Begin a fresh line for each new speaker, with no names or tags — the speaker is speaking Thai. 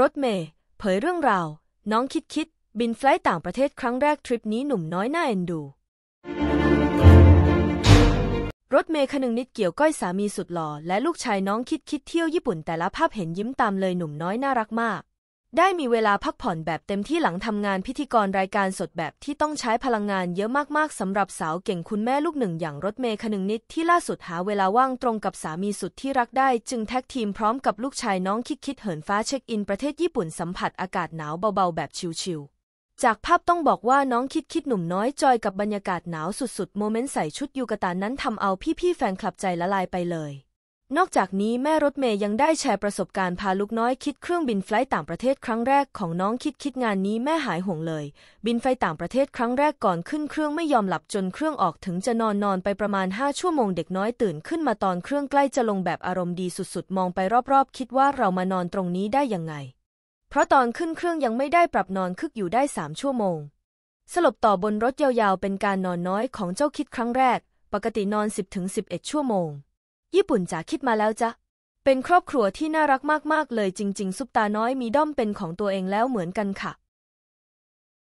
รถเมย์เผยเรื่องราว น้องคิดคิด บินไฟล์ต่างประเทศครั้งแรก ทริปนี้หนุ่มน้อยน่าเอ็นดู รถเมย์คนึงนิดเกี่ยวก้อยสามีสุดหล่อและลูกชายน้องคิดคิดเที่ยวญี่ปุ่นแต่ละภาพเห็นยิ้มตามเลยหนุ่มน้อยน่ารักมากได้มีเวลาพักผ่อนแบบเต็มที่หลังทำงานพิธีกรรายการสดแบบที่ต้องใช้พลังงานเยอะมากๆสำหรับสาวเก่งคุณแม่ลูกหนึ่งอย่างรถเมย์คนึงนิดที่ล่าสุดหาเวลาว่างตรงกับสามีสุดที่รักได้จึงแท็กทีมพร้อมกับลูกชายน้องคิดคิดเหินฟ้าเช็คอินประเทศญี่ปุ่นสัมผัสอากาศหนาวเบาๆแบบชิลๆจากภาพต้องบอกว่าน้องคิดคิดหนุ่มน้อยจอยกับบรรยากาศหนาวสุดๆ โมเมนต์ใส่ชุดยูกตานั้นทำเอาพี่ๆแฟนคลับใจละลายไปเลยนอกจากนี้แม่รถเมย์ยังได้แชร์ประสบการณ์พาลูกน้อยคิดเครื่องบินไฟล์ต่างประเทศครั้งแรกของน้องคิดคิดงานนี้แม่หายห่วงเลย บินไฟต่างประเทศครั้งแรกก่อนขึ้นเครื่องไม่ยอมหลับจนเครื่องออกถึงจะนอนนอนไปประมาณ 5 ชั่วโมงเด็กน้อยตื่นขึ้นมาตอนเครื่องใกล้จะลงแบบอารมณ์ดีสุด ๆมองไปรอบ ๆ คิดว่าเรามานอนตรงนี้ได้ยังไง เพราะตอนขึ้นเครื่องยังไม่ได้ปรับนอนคึกอยู่ได้สามชั่วโมงสลบต่อบนรถยาวๆเป็นการนอนน้อยของเจ้าคิดครั้งแรก ปกตินอน 10-11 ชั่วโมงญี่ปุ่นจ๋าคิดมาแล้วจ้ะ เป็นครอบครัวที่น่ารักมากๆ เลยจริงๆซุปตาน้อยมีด้อมเป็นของตัวเองแล้วเหมือนกันค่ะ